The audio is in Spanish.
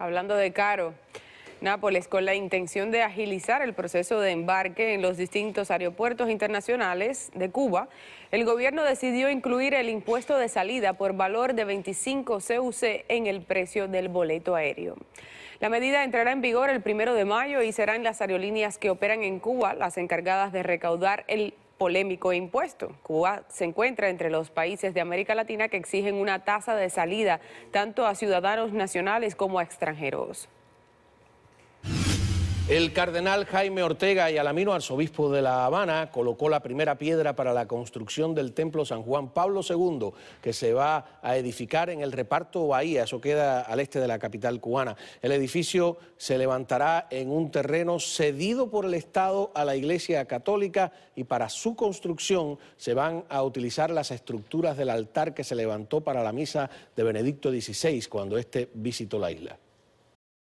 Hablando de Caro, Nápoles, con la intención de agilizar el proceso de embarque en los distintos aeropuertos internacionales de Cuba, el gobierno decidió incluir el impuesto de salida por valor de 25 CUC en el precio del boleto aéreo. La medida entrará en vigor el primero de mayo y serán las aerolíneas que operan en Cuba las encargadas de recaudar el polémico impuesto. Cuba se encuentra entre los países de América Latina que exigen una tasa de salida tanto a ciudadanos nacionales como a extranjeros. El cardenal Jaime Ortega y Alamino, arzobispo de La Habana, colocó la primera piedra para la construcción del templo San Juan Pablo II, que se va a edificar en el reparto Bahía, eso queda al este de la capital cubana. El edificio se levantará en un terreno cedido por el Estado a la Iglesia Católica y para su construcción se van a utilizar las estructuras del altar que se levantó para la misa de Benedicto XVI cuando éste visitó la isla.